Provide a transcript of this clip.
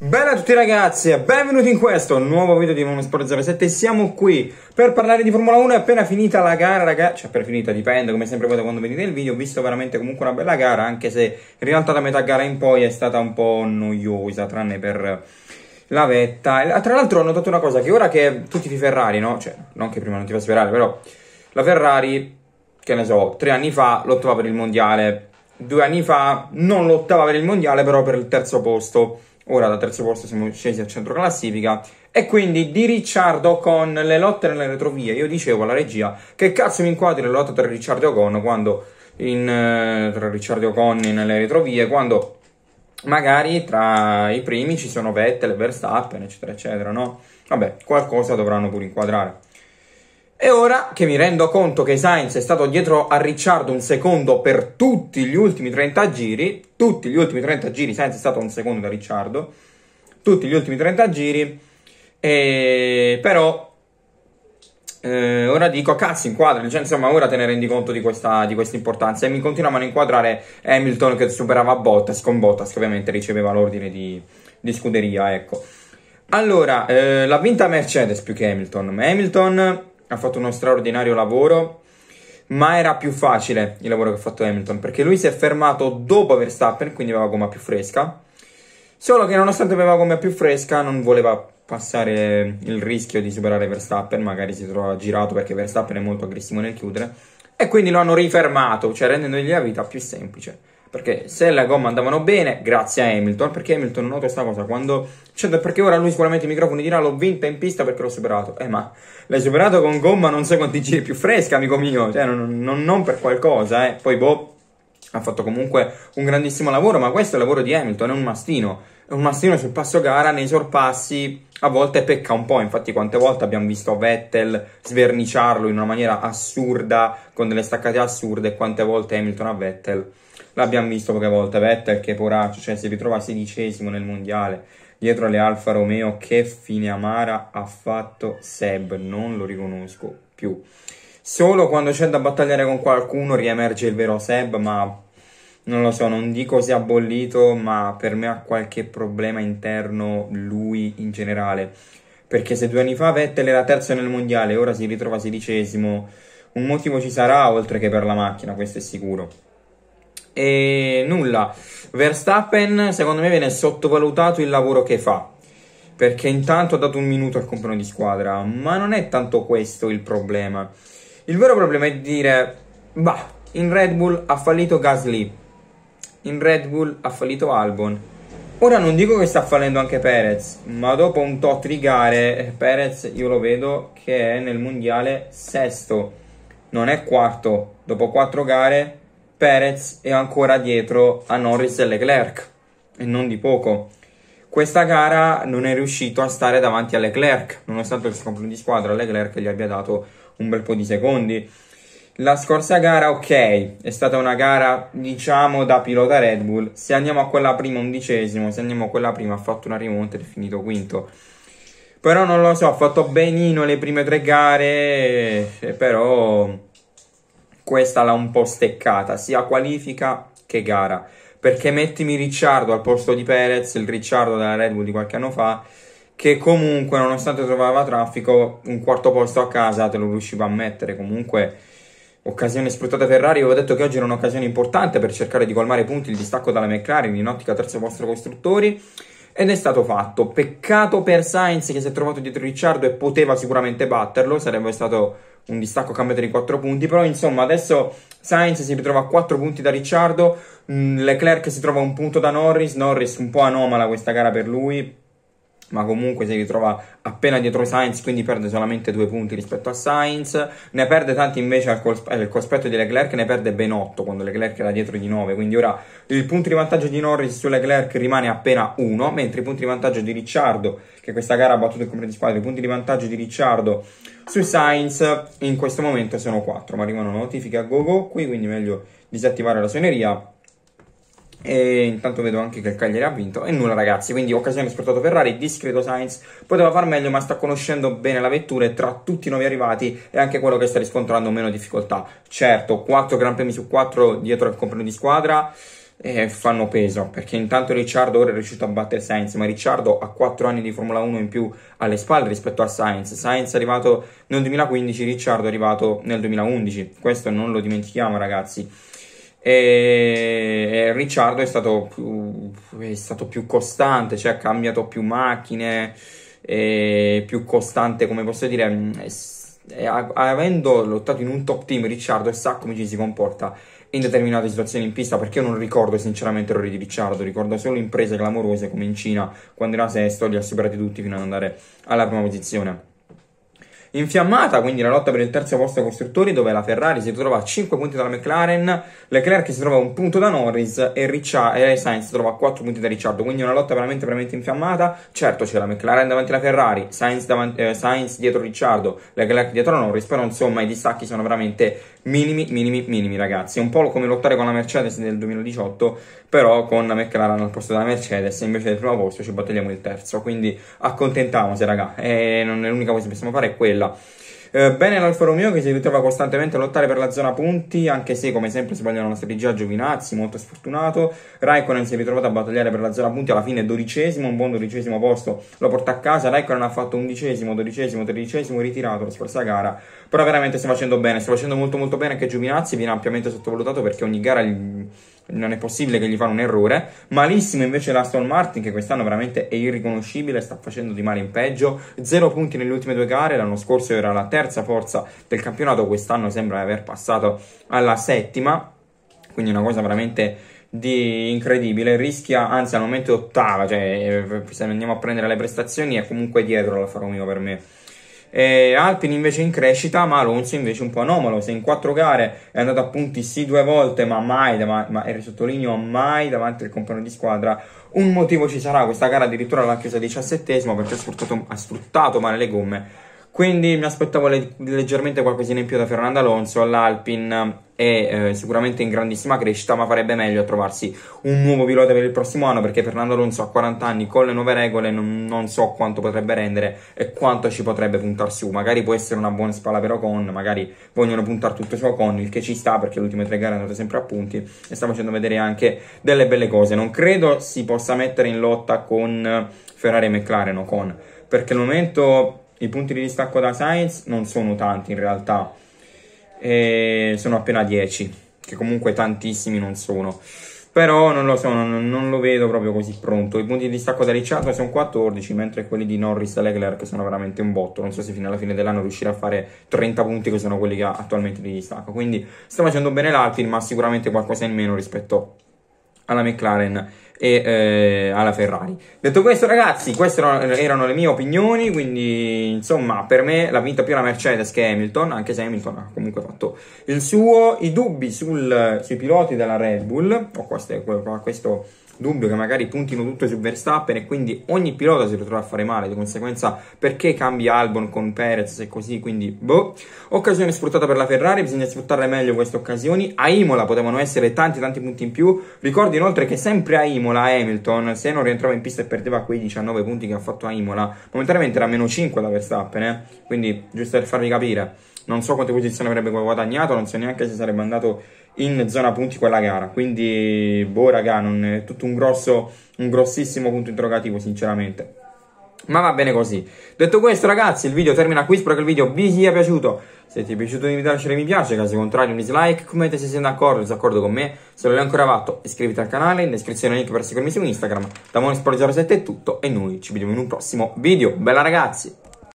Bella a tutti ragazzi e benvenuti in questo nuovo video di Monosport 07 Siamo qui per parlare di Formula 1 è appena finita la gara ragazzi Cioè appena finita dipende come sempre voi da quando vedete il video Ho visto veramente comunque una bella gara anche se in realtà da metà gara in poi è stata un po' noiosa Tranne per la vetta Tra l'altro ho notato una cosa che ora che tutti i Ferrari no? Cioè non che prima non ti fa sperare però La Ferrari che ne so tre anni fa lottava per il mondiale Due anni fa non lottava per il mondiale però per il terzo posto ora dal terzo posto siamo scesi al centro classifica. E quindi di Ricciardo con le lotte nelle retrovie. Io dicevo alla regia che cazzo mi inquadri le lotte tra Ricciardo e Ocon quando in, eh, tra Ricciardo e Ocon nelle retrovie, quando magari tra i primi ci sono Vettel, Verstappen, eccetera, eccetera, no? Vabbè, qualcosa dovranno pure inquadrare. E ora che mi rendo conto che Sainz è stato dietro a Ricciardo un secondo per tutti gli ultimi 30 giri, tutti gli ultimi 30 giri, Sainz è stato un secondo da Ricciardo, tutti gli ultimi 30 giri, e però eh, ora dico cazzo inquadra, cioè, insomma ora te ne rendi conto di questa, di questa importanza e mi continuavano a inquadrare Hamilton che superava Bottas con Bottas che ovviamente riceveva l'ordine di, di scuderia, ecco. Allora, eh, l'ha vinta Mercedes più che Hamilton, Hamilton ha fatto uno straordinario lavoro, ma era più facile il lavoro che ha fatto Hamilton, perché lui si è fermato dopo Verstappen, quindi aveva gomma più fresca, solo che nonostante aveva gomma più fresca non voleva passare il rischio di superare Verstappen, magari si trova girato perché Verstappen è molto aggressivo nel chiudere, e quindi lo hanno rifermato, cioè rendendogli la vita più semplice. Perché se la gomma andavano bene, grazie a Hamilton, perché Hamilton non nota questa cosa quando... Cioè, perché ora lui sicuramente i microfoni dirà l'ho vinta in pista perché l'ho superato. Eh, ma l'hai superato con gomma non so quanti giri più fresca, amico mio. Cioè, non, non, non per qualcosa, eh. Poi, boh, ha fatto comunque un grandissimo lavoro, ma questo è il lavoro di Hamilton, è un mastino. È un mastino sul passo gara, nei sorpassi, a volte pecca un po', infatti quante volte abbiamo visto Vettel sverniciarlo in una maniera assurda, con delle staccate assurde, e quante volte Hamilton a Vettel L'abbiamo visto poche volte, Vettel che poraccio, cioè si ritrova sedicesimo nel mondiale, dietro alle Alfa Romeo, che fine amara ha fatto Seb, non lo riconosco più. Solo quando c'è da battagliare con qualcuno riemerge il vero Seb, ma non lo so, non dico se ha bollito, ma per me ha qualche problema interno lui in generale. Perché se due anni fa Vettel era terzo nel mondiale, e ora si ritrova sedicesimo, un motivo ci sarà oltre che per la macchina, questo è sicuro. E nulla, Verstappen secondo me viene sottovalutato il lavoro che fa perché intanto ha dato un minuto al compagno di squadra, ma non è tanto questo il problema. Il vero problema è dire, bah, in Red Bull ha fallito Gasly, in Red Bull ha fallito Albon. Ora non dico che sta fallendo anche Perez, ma dopo un tot di gare, Perez io lo vedo che è nel mondiale sesto, non è quarto, dopo quattro gare Perez è ancora dietro a Norris e Leclerc, e non di poco. Questa gara non è riuscito a stare davanti a Leclerc, nonostante il scompleto di squadra Leclerc gli abbia dato un bel po' di secondi. La scorsa gara, ok, è stata una gara, diciamo, da pilota Red Bull. Se andiamo a quella prima, undicesimo, se andiamo a quella prima, ha fatto una rimonta ed è finito quinto. Però non lo so, ha fatto benino le prime tre gare, e però questa l'ha un po' steccata, sia qualifica che gara. Perché mettimi Ricciardo al posto di Perez, il Ricciardo della Red Bull di qualche anno fa, che comunque, nonostante trovava traffico, un quarto posto a casa te lo riusciva a mettere. Comunque, occasione sfruttata Ferrari. Avevo detto che oggi era un'occasione importante per cercare di colmare i punti il distacco dalla McLaren in ottica terzo posto costruttori. Ed è stato fatto. Peccato per Sainz che si è trovato dietro Ricciardo e poteva sicuramente batterlo. Sarebbe stato un distacco cambiato di 4 punti, però insomma adesso Sainz si ritrova a 4 punti da Ricciardo, mm, Leclerc si trova a un punto da Norris, Norris un po' anomala questa gara per lui, ma comunque si ritrova appena dietro Sainz, quindi perde solamente due punti rispetto a Sainz, ne perde tanti invece al, cosp- al cospetto di Leclerc, ne perde ben 8 quando Leclerc era dietro di 9, quindi ora il punto di vantaggio di Norris su Leclerc rimane appena 1, mentre i punti di vantaggio di Ricciardo, che questa gara ha battuto il compagno di squadra, i punti di vantaggio di Ricciardo su Sainz in questo momento sono 4, ma arrivano notifiche a GoGo qui, quindi meglio disattivare la suoneria e intanto vedo anche che il Cagliari ha vinto e nulla ragazzi quindi occasione sfruttato Ferrari discreto Sainz poteva far meglio ma sta conoscendo bene la vettura e tra tutti i nuovi arrivati è anche quello che sta riscontrando meno difficoltà certo 4 gran premi su 4 dietro al compagno di squadra eh, fanno peso perché intanto Ricciardo ora è riuscito a battere Sainz ma Ricciardo ha 4 anni di Formula 1 in più alle spalle rispetto a Sainz Sainz è arrivato nel 2015 Ricciardo è arrivato nel 2011 questo non lo dimentichiamo ragazzi e Ricciardo è stato più, è stato più costante, cioè ha cambiato più macchine, più costante, come posso dire, mm, è, avendo lottato in un top team Ricciardo sa come ci si comporta in determinate situazioni in pista, perché io non ricordo sinceramente errori di Ricciardo, ricordo solo imprese clamorose come in Cina, quando era sesto li ha superati tutti fino ad andare alla prima posizione. Infiammata quindi la lotta per il terzo posto ai costruttori, dove la Ferrari si trova a 5 punti dalla McLaren, Leclerc si trova a un punto da Norris e, Riccia- e Sainz si trova a 4 punti da Ricciardo. Quindi una lotta veramente, veramente infiammata. Certo c'è la McLaren davanti alla Ferrari, Sainz, davanti, eh, Sainz dietro Ricciardo, Leclerc dietro Norris, però insomma i distacchi sono veramente minimi, minimi, minimi ragazzi. È un po' come lottare con la Mercedes del 2018, però con la McLaren al posto della Mercedes, invece del primo posto ci battagliamo il terzo. Quindi accontentiamoci, raga, e eh, non è l'unica cosa che possiamo fare è quella. Eh, bene l'Alfa Romeo che si ritrova costantemente a lottare per la zona punti, anche se come sempre sbagliano la strategia Giovinazzi, molto sfortunato. Raikkonen si è ritrovato a battagliare per la zona punti, alla fine dodicesimo, un buon dodicesimo posto lo porta a casa. Raikkonen ha fatto undicesimo, dodicesimo, tredicesimo, ritirato la scorsa gara, però veramente sta facendo bene, sta facendo molto molto bene anche Giovinazzi, viene ampiamente sottovalutato perché ogni gara gli non è possibile che gli fanno un errore. Malissimo invece l'Aston Martin che quest'anno veramente è irriconoscibile, sta facendo di male in peggio. Zero punti nelle ultime due gare, l'anno scorso era la terza forza del campionato, quest'anno sembra aver passato alla settima, quindi una cosa veramente di incredibile, rischia anzi al momento ottava, cioè eh, se andiamo a prendere le prestazioni è comunque dietro l'Alfa Romeo per me eh, Alpin invece in crescita, ma Alonso invece un po' anomalo. Se in quattro gare è andato a punti sì due volte, ma mai, davanti, ma, e sottolineo mai davanti al compagno di squadra, un motivo ci sarà. Questa gara addirittura l'ha chiusa diciassettesimo perché ha sfruttato, ha sfruttato male le gomme quindi mi aspettavo le- leggermente qualcosina in più da Fernando Alonso L'Alpin è eh, sicuramente in grandissima crescita, ma farebbe meglio a trovarsi un nuovo pilota per il prossimo anno perché Fernando Alonso ha 40 anni con le nuove regole non, non, so quanto potrebbe rendere e quanto ci potrebbe puntare su. Magari può essere una buona spalla per Ocon, magari vogliono puntare tutto su Ocon, il che ci sta perché le ultime tre gare andate sempre a punti e sta facendo vedere anche delle belle cose. Non credo si possa mettere in lotta con Ferrari e McLaren o con. perché al momento i punti di distacco da Sainz non sono tanti in realtà, e sono appena 10, che comunque tantissimi non sono. Però non lo so, non, non lo vedo proprio così pronto. I punti di distacco da Ricciardo sono 14, mentre quelli di Norris e Leclerc sono veramente un botto. Non so se fino alla fine dell'anno riuscirà a fare 30 punti, che sono quelli che ha attualmente di distacco. Quindi sta facendo bene l'Alpine, ma sicuramente qualcosa in meno rispetto alla McLaren e eh, alla Ferrari. Detto questo, ragazzi, queste erano le mie opinioni. Quindi, insomma, per me l'ha vinta più la Mercedes che Hamilton, anche se Hamilton ha comunque fatto il suo. I dubbi sul, sui piloti della Red Bull, o questo, questo dubbio che magari puntino tutto su Verstappen e quindi ogni pilota si ritrova a fare male, di conseguenza perché cambi Albon con Perez e così, quindi boh. Occasione sfruttata per la Ferrari, bisogna sfruttare meglio queste occasioni, a Imola potevano essere tanti tanti punti in più, ricordo inoltre che sempre a Imola Hamilton, se non rientrava in pista e perdeva quei 19 punti che ha fatto a Imola, momentaneamente era meno 5 da Verstappen, eh? quindi giusto per farvi capire non so quante posizioni avrebbe guadagnato, non so neanche se sarebbe andato in zona punti quella gara. Quindi, boh, raga, non è tutto un grosso, un grossissimo punto interrogativo, sinceramente. Ma va bene così. Detto questo, ragazzi, il video termina qui. Spero che il video vi sia piaciuto. Se ti è piaciuto, devi lasciare mi piace. Caso contrario, un dislike. Commenta se sei d'accordo o disaccordo con me. Se non l'hai ancora fatto, iscriviti al canale. In descrizione il link per seguirmi su Instagram. Da Monesport07 è tutto. E noi ci vediamo in un prossimo video. Bella, ragazzi!